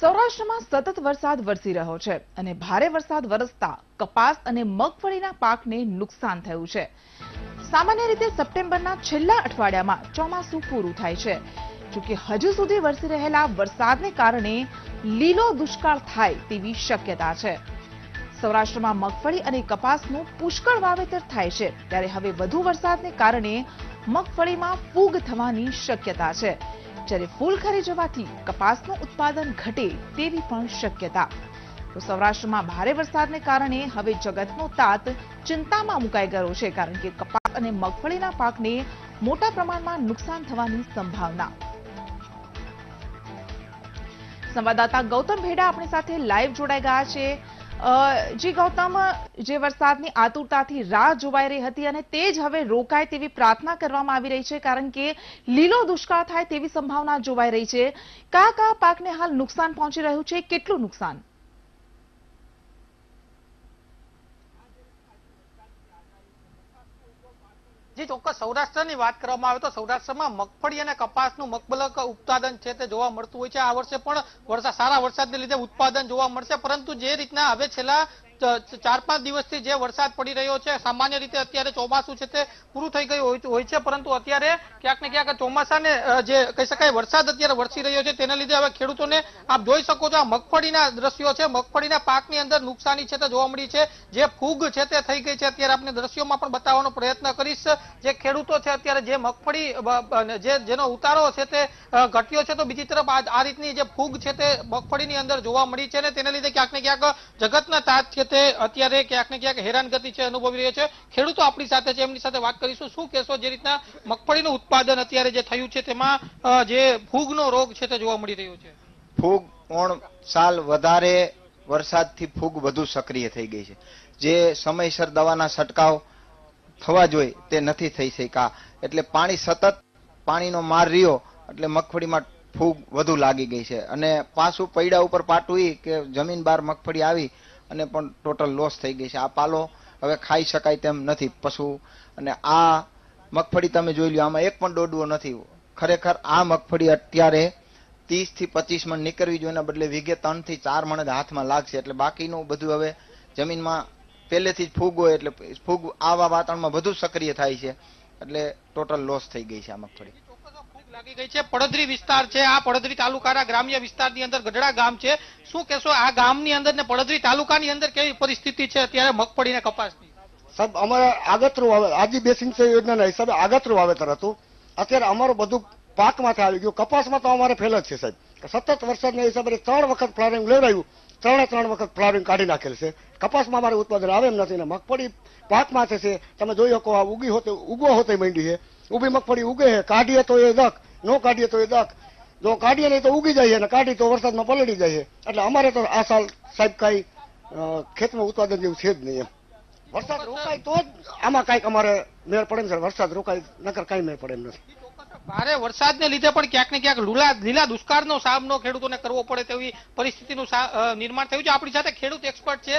સૌરાષ્ટ્રમાં સતત વરસાદ વરસી રહ્યો છે અને ભારે વરસાદ વરસતા કપાસ અને મગફળીના પાકને નુકસાન થયું છે સામાન્ય રીતે સપ્ટેમ્બરના છેલ્લા અઠવાડિયામાં ચોમાસું પૂરું થાય છે જોકે હજુ સુધી વરસી રહેલા વરસાદને કારણે લીલો દુષ્કાળ થાય તેવી શક્યતા છે સૌરાષ્ટ્રમાં મગફળી અને કપાસનું પુષ્કળ વાવેતર થાય છે ત્યારે હવે વધુ વરસાદને કારણે મગફળીમાં ફૂગ થવાની શક્યતા છે જ્યારે ફૂલ ખરી જવાથી કપાસનું ઉત્પાદન ઘટે તેવી પણ શક્યતા તો સૌરાષ્ટ્રમાં ભારે વરસાદને કારણે હવે જગતનો તાત ચિંતામાં મુકાઈ ગયો છે કારણ કે કપાસ અને મગફળીના પાકને મોટા પ્રમાણમાં નુકસાન થવાની સંભાવના સંવાદદાતા ગૌતમ ભેડા આપણી સાથે લાઈવ જોડાઈ ગયા છે જી ગૌતમ જે વરસાદની આતુરતાથી રાહ જોવાઈ રહી હતી અને તે જ હવે રોકાય તેવી પ્રાર્થના કરવામાં આવી રહી છે કારણ કે લીલો દુષ્કાળ થાય તેવી સંભાવના જોવાઈ રહી છે કયા કયા પાકને હાલ નુકસાન પહોંચી રહ્યું છે કેટલું નુકસાન જે ચોક્કસ સૌરાષ્ટ્રની વાત કરવામાં આવે તો સૌરાષ્ટ્રમાં મગફળી અને કપાસનું મગબલક ઉત્પાદન છે તે જોવા મળતું હોય છે આ વર્ષે પણ વરસાદ સારા વરસાદને લીધે ઉત્પાદન જોવા મળશે પરંતુ જે રીતના હવે છેલ્લા ચાર પાંચ દિવસથી જે વરસાદ પડી રહ્યો છે સામાન્ય રીતે અત્યારે ચોમાસું છે તે પૂરું થઈ ગયું હોય છે પરંતુ અત્યારે ક્યાંક ને ક્યાંક ચોમાસાને જે કહી શકાય વરસાદ અત્યારે વરસી રહ્યો છે તેના લીધે હવે ખેડૂતોને આપ જોઈ શકો છો આ મગફળીના દ્રશ્યો છે મગફળીના પાકની અંદર નુકસાની છે તે જોવા મળી છે જે ફૂગ છે તે થઈ ગઈ છે અત્યારે આપણે દ્રશ્યોમાં પણ બતાવવાનો પ્રયત્ન કરીશ જે ખેડૂતો છે અત્યારે જે મગફળી જે જેનો ઉતારો છે તે ઘટ્યો છે તો બીજી તરફ આ રીતની જે ફૂગ છે તે મગફળીની અંદર જોવા મળી છે અને તેના લીધે ક્યાંક ને ક્યાંક જગતના તાજ તે અત્યારે ક્યાંક ને ક્યાંક હેરાનગતિ છે અનુભવી રહ્યો છે ખેડૂતો આપણી સાથે છે એમની સાથે વાત કરીશું શું કહેશો જે રીતના મગફળીનું ઉત્પાદન અત્યારે જે થયું છે તેમાં જે ફૂગનો રોગ છે તે જોવા મળી રહ્યો છે ફૂગ ઓણ સાલ વધારે વરસાદથી ફૂગ વધુ સક્રિય થઈ ગઈ છે જે સમયસર દવાના છંટકાવ થવા જોઈએ તે નથી થઈ શકા એટલે પાણી સતત પાણીનો માર રહ્યો એટલે મગફળીમાં ફૂગ વધુ લાગી ગઈ છે અને પાછું પૈડા ઉપર પાટવી કે જમીન બહાર મગફળી આવી અને પણ ટોટલ લોસ થઈ ગઈ છે આ પાલો હવે ખાઈ શકાય તેમ નથી પશુ અને આ મગફળી તમે જોઈ લો આમાં એક પણ દોડવો નથી ખરેખર આ મગફળી અત્યારે ત્રીસથી પચીસ મણ નીકળવી જોઈએ બદલે વીઘે ત્રણથી ચાર મણ હાથમાં લાગશે એટલે બાકીનું બધું હવે જમીનમાં પહેલેથી જ ફૂગ હોય એટલે ફૂગ આવા વાતાવરણમાં બધું સક્રિય થાય છે એટલે ટોટલ લોસ થઈ ગઈ છે આ મગફળી લાગી ગઈ છે પડદરી વિસ્તાર છે આ પડદરી તાલુકાના ગ્રામ્ય વિસ્તારની અંદર ગઢડા ગામ છે શું કેશો આ ગામ ની અંદર ને પડદરી તાલુકાની અંદર કેવી પરિસ્થિતિ છે અત્યારે મગફળી ને કપાસ કપાસની સાહેબ અમારે આગતરું આવે આજી બેસિંગ છે યોજનાના હિસાબે આગતરું વાવેતર હતું અત્યારે અમારું બધું પાક માંથી આવી ગયું કપાસમાં તો અમારે ફેલ જ છે સાહેબ સતત વરસાદના હિસાબે ત્રણ વખત પ્લાનિંગ લેવડાયું ત્રણે ત્રણ વખત પ્લાનિંગ કાઢી નાખેલ છે કપાસમાં અમારે ઉત્પાદન આવે એમ નથી ને મગફળી પાકમાં થશે તમે જોઈ શકો આ ઉગી હોતે ઉગવા હોતે માંડી છે ઊભી મગફળી ઉગે છે કાઢીએ તો એ દખ ન કાઢીએ તો એ દખ જો કાઢીએ નહીં તો ઉગી જાય અને કાઢી તો વરસાદમાં પલળી જાય એટલે અમારે તો આ સાલ સાહેબ કાંઈ ખેતમાં ઉત્પાદન જેવું છે જ નહીં એમ વરસાદ રોકાય તો જ આમાં કાંઈક અમારે મેળ પડે ને સર વરસાદ રોકાય નકર કાંઈ મેળ પડે એમ નથી ભારે વરસાદને લીધે પણ ક્યાંક ને ક્યાંક લૂલા લીલા દુષ્કાળનો સામનો ખેડૂતોને કરવો પડે તેવી પરિસ્થિતિનું નિર્માણ થયું છે આપણી સાથે ખેડૂત એક્સપર્ટ છે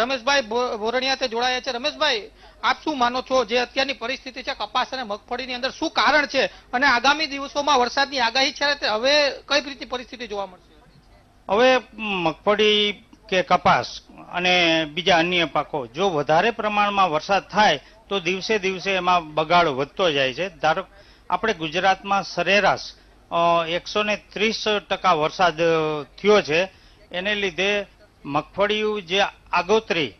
રમેશભાઈ બોરણિયા તે જોડાયા છે રમેશભાઈ આપ શું માનો છો જે અત્યારની પરિસ્થિતિ છે કપાસ અને મગફળીની અંદર શું કારણ છે અને આગામી દિવસોમાં વરસાદની આગાહી છે તે હવે કઈ રીતની પરિસ્થિતિ જોવા મળશે હવે મગફળી કે કપાસ અને બીજા અન્ય પાકો જો વધારે પ્રમાણમાં વરસાદ થાય તો દિવસે દિવસે એમાં બગાડ વધતો જાય છે ધારો આપણે ગુજરાતમાં સરેરાશ એકસો ને ત્રીસ ટકા વરસાદ થયો છે એને લીધે મગફળીઓ જે આગોતરી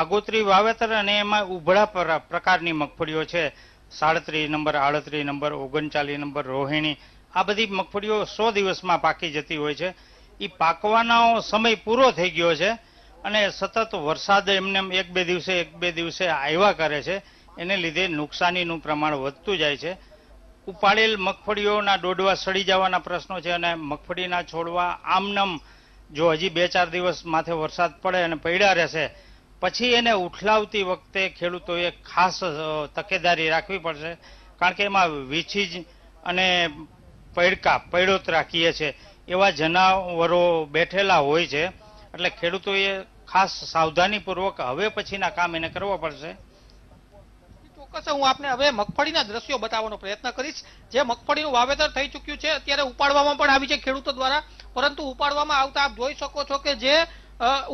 આગોતરી વાવેતર અને એમાં ઉભળા પ્રકારની મગફળીઓ છે સાડત્રીસ નંબર આડત્રીસ નંબર ઓગણચાલીસ નંબર રોહિણી આ બધી મગફળીઓ સો દિવસમાં પાકી જતી હોય છે એ પાકવાનો સમય પૂરો થઈ ગયો છે અને સતત વરસાદ એમને એક બે દિવસે એક બે દિવસે આવ્યા કરે છે એને લીધે નુકસાનીનું પ્રમાણ વધતું જાય છે ઉપાડેલ મગફળીઓના ડોડવા સડી જવાના પ્રશ્નો છે અને મગફળીના છોડવા આમનમ જો હજી બે ચાર દિવસ માથે વરસાદ પડે અને પડ્યા રહેશે પછી એને ઉઠલાવતી વખતે ખેડૂતોએ ખાસ તકેદારી રાખવી પડશે કારણ કે એમાં વીછીજ અને પૈડકા પૈડોત રાખીએ છે એવા જનાવરો બેઠેલા હોય છે એટલે ખેડૂતોએ ખાસ સાવધાનીપૂર્વક હવે પછીના કામ એને કરવા પડશે ચોક્કસ હું આપને હવે મગફળીના દ્રશ્યો બતાવવાનો પ્રયત્ન કરીશ જે મગફળીનું વાવેતર થઈ ચૂક્યું છે અત્યારે ઉપાડવામાં પણ આવી છે ખેડૂતો દ્વારા પરંતુ ઉપાડવામાં આવતા આપ જોઈ શકો છો કે જે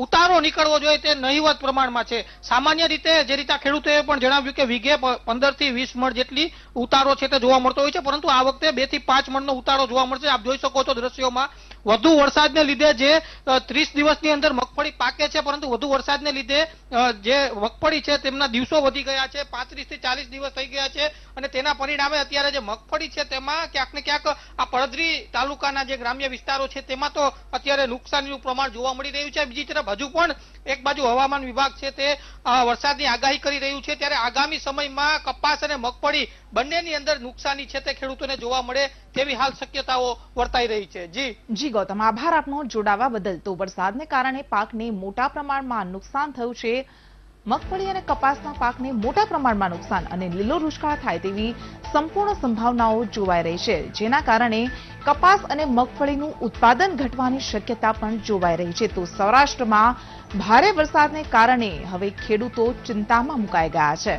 ઉતારો નીકળવો જોઈએ તે નહીવત પ્રમાણમાં છે સામાન્ય રીતે જે રીતે ખેડૂતોએ પણ જણાવ્યું કે વીઘે પંદર થી વીસ મણ જેટલી ઉતારો છે તે જોવા મળતો હોય છે પરંતુ આ વખતે બે થી પાંચ મણનો ઉતારો જોવા મળશે આપ જોઈ શકો છો દ્રશ્યોમાં વધુ વરસાદને લીધે જે ત્રીસ દિવસની અંદર મગફળી પાકે છે પરંતુ વધુ વરસાદને લીધે જે મગફળી છે તેમના દિવસો વધી ગયા છે પાંત્રીસ થી ચાલીસ દિવસ થઈ ગયા છે અને તેના પરિણામે અત્યારે જે મગફળી છે તેમાં ક્યાંક ને ક્યાંક આ પડદરી તાલુકાના જે ગ્રામ્ય વિસ્તારો છે તેમાં તો અત્યારે નુકસાનીનું પ્રમાણ જોવા મળી રહ્યું છે બીજી તરફ હજુ પણ એક બાજુ હવામાન વિભાગ છે તે વરસાદની આગાહી કરી રહ્યું છે ત્યારે આગામી સમયમાં કપાસ અને મગફળી બંનેની અંદર નુકસાની છે તે ખેડૂતોને જોવા મળે તેવી હાલ શક્યતાઓ વર્તાઈ રહી છે જી જી ગૌતમ આભાર આપનો જોડાવા બદલ તો વરસાદને કારણે પાકને મોટા પ્રમાણમાં નુકસાન થયું છે મગફળી અને કપાસના પાકને મોટા પ્રમાણમાં નુકસાન અને લીલો દુષ્કાળ થાય તેવી સંપૂર્ણ સંભાવનાઓ જોવાઈ રહી છે જેના કારણે કપાસ અને મગફળીનું ઉત્પાદન ઘટવાની શક્યતા પણ જોવાઈ રહી છે તો સૌરાષ્ટ્રમાં ભારે વરસાદને કારણે હવે ખેડૂતો ચિંતામાં મુકાઈ ગયા છે